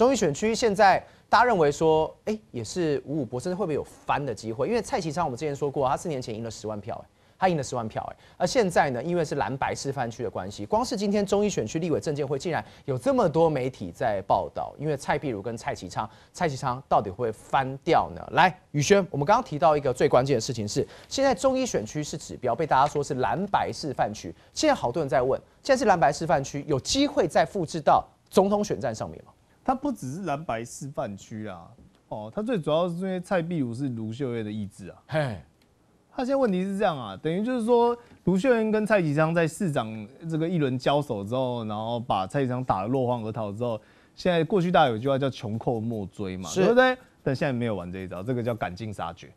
中医选区现在大家认为说，哎，也是五五博，甚至会不会有翻的机会？因为蔡其昌，我们之前说过，他四年前赢了十万票，哎，他赢了十万票，哎，而现在呢，因为是蓝白示范区的关系，光是今天中医选区立委证监会，竟然有这么多媒体在报道，因为蔡碧如跟蔡其昌，蔡其昌到底会翻掉呢？来，宇轩，我们刚刚提到一个最关键的事情是，现在中医选区是指标，被大家说是蓝白示范区，现在好多人在问，现在是蓝白示范区，有机会再复制到总统选战上面吗？他不只是蓝白示范区啊，哦，他最主要是因为蔡壁如是卢秀燕的意志啊。嘿，他现在问题是这样啊，等于就是说卢秀燕跟蔡启昌在市长这个一轮交手之后，然后把蔡启昌打得落荒而逃之后，现在过去大家有句话叫穷寇莫追嘛，对不对？但现在没有玩这一招，这个叫赶尽杀绝。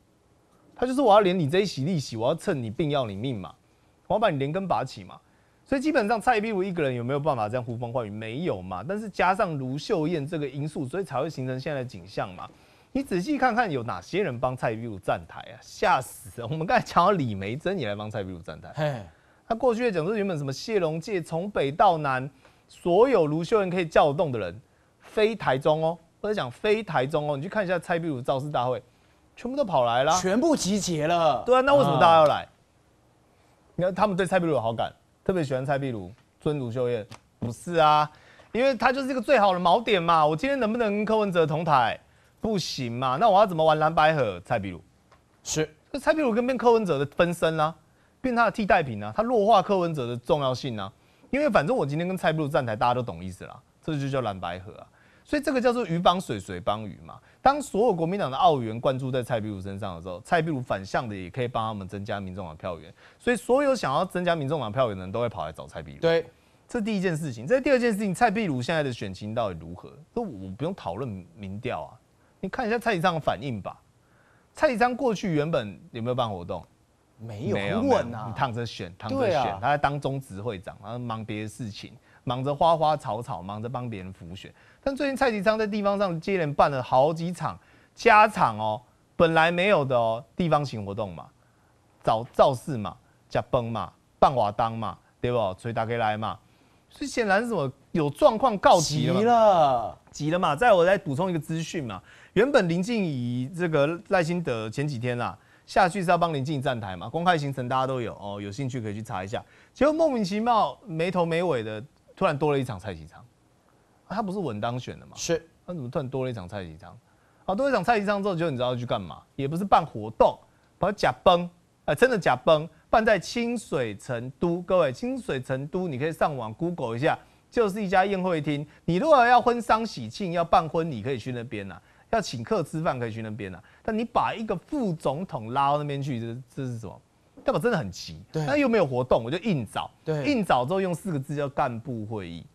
他就是我要连你这一席利息，我要趁你病要你命嘛，我要把你连根拔起嘛。所以基本上蔡依武一个人有没有办法这样呼风唤雨？没有嘛。但是加上卢秀燕这个因素，所以才会形成现在的景象嘛。你仔细看看有哪些人帮蔡依武站台啊？吓死！我们刚才讲到李梅珍也来帮蔡依武站台。他过去的讲说原本什么谢龙介从北到南，所有卢秀燕可以得动的人，非台中哦，或者讲非台中哦，你去看一下蔡依武造势大会，全部都跑来了，全部集结了。对啊，那为什么大家要来？你看他们对蔡依如有好感。特别喜欢蔡壁如、尊儒秀叶，不是啊，因为他就是一个最好的锚点嘛。我今天能不能跟柯文哲同台，不行嘛。那我要怎么玩蓝白盒？蔡壁如是，蔡壁如跟变柯文哲的分身啦，变他的替代品啊，他弱化柯文哲的重要性啊。因为反正我今天跟蔡壁如站台，大家都懂意思啦，这就叫蓝白盒啊。所以这个叫做鱼帮水，水帮鱼嘛。当所有国民党的澳元灌注在蔡壁如身上的时候，蔡壁如反向的也可以帮他们增加民众党的票源。所以所有想要增加民众党票源的人都会跑来找蔡壁如。对，这第一件事情。这第二件事情，蔡壁如现在的选情到底如何？我我不用讨论民调啊，你看一下蔡启昌的反应吧。蔡启昌过去原本有没有办活动？没有，没有，你躺着选，躺着选，他在当中执会长，他忙别的事情。忙着花花草草，忙着帮别人浮选，但最近蔡其昌在地方上接连办了好几场家场哦，本来没有的地方型活动嘛，找造势嘛，加崩嘛，办瓦当嘛，对不？所以大家来嘛，所以显然是什么有状况告急了，急了嘛！再我再补充一个资讯嘛，原本林静怡这个赖心德前几天啊。下去是要帮林静站台嘛，公开行程大家都有哦，有兴趣可以去查一下，结果莫名其妙没头没尾的。突然多了一场蔡其昌，他不是稳当选的吗？是，他怎么突然多了一场蔡其昌？好，多一场蔡其昌之后，就你知道去干嘛？也不是办活动，把假崩，啊，真的假崩，办在清水成都，各位，清水成都，你可以上网 Google 一下，就是一家宴会厅。你如果要婚丧喜庆要办婚礼，可以去那边呐；要请客吃饭可以去那边啊，但你把一个副总统拉到那边去，这这是什么？代表真的很急，那又没有活动，我就硬找。硬找之后用四个字叫干部会议，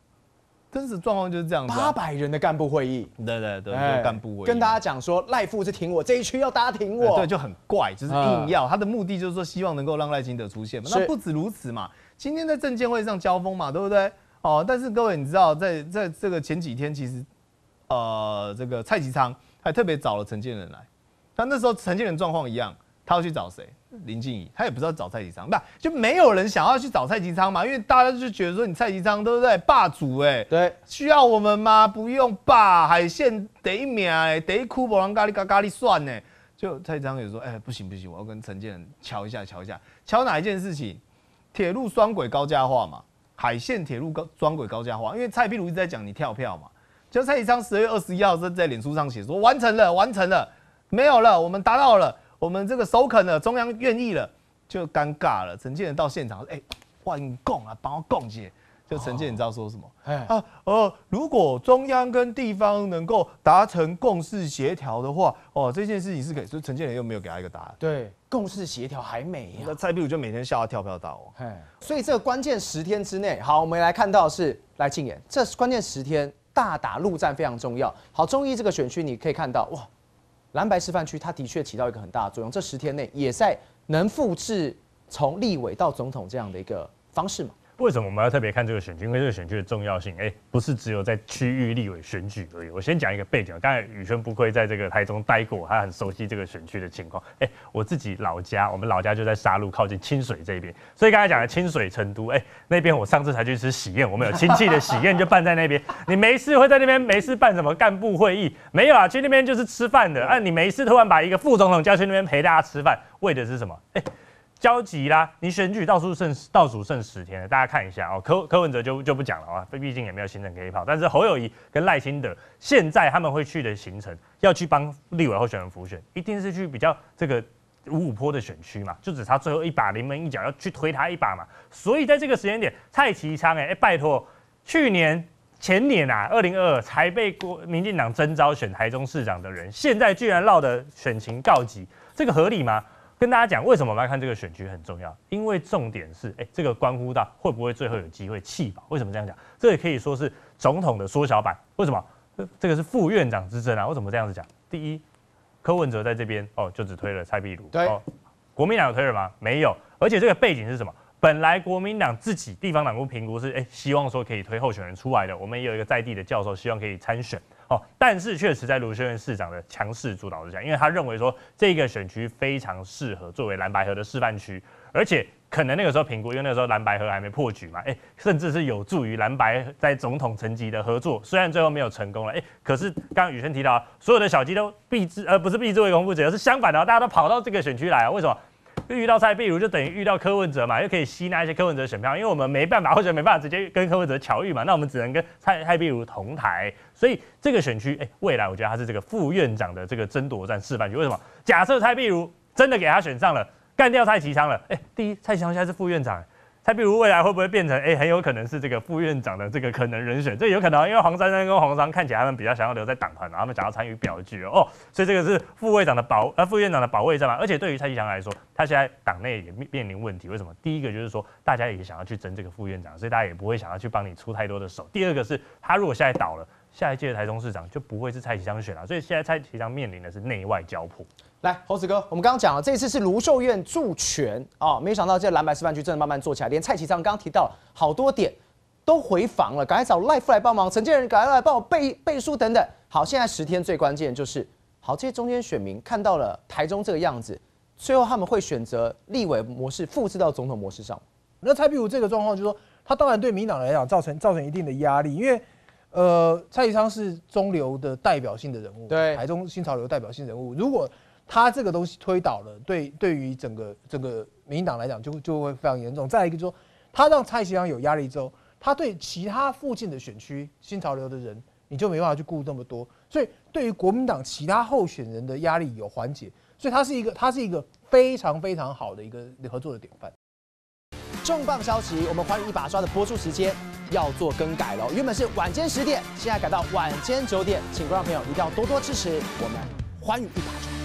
真实状况就是这样，八百人的干部会议。对对对，干部会议，跟大家讲说赖副是挺我，这一区要大家挺我。对，就很怪，就是硬要他的目的就是说希望能够让赖清德出现嘛。那不止如此嘛，今天在证监会上交锋嘛，对不对？哦，但是各位你知道在在这个前几天其实呃这个蔡其昌还特别找了陈建仁来，但那时候陈建仁状况一样，他要去找谁？林静怡，他也不知道找蔡其昌，不就没有人想要去找蔡其昌嘛？因为大家就觉得说，你蔡其昌都在霸主哎，对，需要我们吗？不用吧，海线得一名，得一酷，无夯咖喱咖喱算呢。就蔡其昌也说，哎，不行不行，我要跟陈建仁敲一下敲一下，敲哪一件事情？铁路双轨高架化嘛，海线铁路高双轨高架化，因为蔡壁如一直在讲你跳票嘛。就蔡其昌十二月二十一号在在脸书上写说，完成了完成了，没有了，我们达到了。我们这个首肯了，中央愿意了，就尴尬了。陈建仁到现场说：“哎，换共啊，帮我共解。”就陈建仁知道说什么？哎，呃，如果中央跟地方能够达成共识协调的话，哦，这件事情是给……所以陈建仁又没有给他一个答案。对，共识协调还没那蔡壁如就每天笑得跳跳大哦，哎，所以这个关键十天之内，好，我们来看到是来竞言，这关键十天，大打陆战非常重要。好，中医这个选区你可以看到，哇。蓝白示范区，它的确起到一个很大的作用。这十天内，也在能复制从立委到总统这样的一个方式吗？为什么我们要特别看这个选区？因为这个选区的重要性，哎，不是只有在区域立委选举而已。我先讲一个背景啊，刚才宇轩不愧在这个台中待过，他很熟悉这个选区的情况。哎，我自己老家，我们老家就在沙鹿，靠近清水这边。所以刚才讲的清水、成都，哎，那边我上次才去吃喜宴，我们有亲戚的喜宴就办在那边。你没事会在那边没事办什么干部会议？没有啊，去那边就是吃饭的。啊，你没事突然把一个副总统叫去那边陪大家吃饭，为的是什么？哎。焦急啦！你选举倒数剩倒数剩十天了，大家看一下哦。柯柯文哲就就不讲了啊，毕竟也没有行程可以跑。但是侯友谊跟赖清德现在他们会去的行程，要去帮立委候选人辅选，一定是去比较这个五五坡的选区嘛，就只差最后一把临门一脚，要去推他一把嘛。所以在这个时间点，蔡其昌哎，拜托，去年前年啊，二零二二才被国民党征召选台中市长的人，现在居然闹得选情告急，这个合理吗？跟大家讲，为什么我们要看这个选举很重要？因为重点是，哎，这个关乎到会不会最后有机会弃保。为什么这样讲？这也可以说是总统的缩小版。为什么？这个是副院长之争啊。为什么这样子讲？第一，柯文哲在这边哦，就只推了蔡壁如。对。国民党有推了吗？没有。而且这个背景是什么？本来国民党自己地方党部评估是，哎，希望说可以推候选人出来的。我们也有一个在地的教授，希望可以参选。哦，但是确实在卢秀院市长的强势主导之下，因为他认为说这个选区非常适合作为蓝白河的示范区，而且可能那个时候评估，因为那时候蓝白河还没破局嘛，哎，甚至是有助于蓝白在总统层级的合作，虽然最后没有成功了，哎，可是刚刚宇轩提到，所有的小鸡都避之，呃，不是避之为鸿不者，而是相反的，大家都跑到这个选区来啊，为什么？就遇到蔡壁如，就等于遇到柯文哲嘛，又可以吸纳一些柯文哲选票，因为我们没办法，或者没办法直接跟柯文哲巧遇嘛，那我们只能跟蔡蔡壁如同台，所以这个选区，哎，未来我觉得他是这个副院长的这个争夺战示范区。为什么？假设蔡壁如真的给他选上了，干掉蔡其昌了，哎，第一，蔡其昌现在是副院长。还比如未来会不会变成哎，很有可能是这个副院长的这个可能人选，这有可能，因为黄珊珊跟黄商看起来他们比较想要留在党团，他们想要参与表决哦，所以这个是副院长的保呃副院长的保卫战嘛。而且对于蔡其祥来说，他现在党内也面临问题，为什么？第一个就是说大家也想要去争这个副院长，所以大家也不会想要去帮你出太多的手。第二个是他如果现在倒了。下一届的台中市长就不会是蔡启昌选了，所以现在蔡启昌面临的是内外交迫。来，猴子哥，我们刚刚讲了，这次是卢秀燕助选啊，没想到这蓝白示范区正慢慢做起来，连蔡启昌刚刚提到好多点都回防了，赶快找 Life 来帮忙，陈建仁赶快来帮我背背书等等。好，现在十天最关键就是，好，这些中间选民看到了台中这个样子，最后他们会选择立委模式复制到总统模式上。那蔡壁如这个状况，就说他当然对民党来讲造成造成一定的压力，因为。呃，蔡其昌是中流的代表性的人物，对，台中新潮流代表性人物。如果他这个东西推倒了，对对于整个整个民进党来讲，就就会非常严重。再一个就说，他让蔡其昌有压力之后，他对其他附近的选区新潮流的人，你就没办法去顾那么多。所以对于国民党其他候选人的压力有缓解，所以他是一个他是一个非常非常好的一个合作的典范。重磅消息，我们欢迎一把抓的播出时间。要做更改了，原本是晚间十点，现在改到晚间九点，请观众朋友一定要多多支持我们《欢愉一把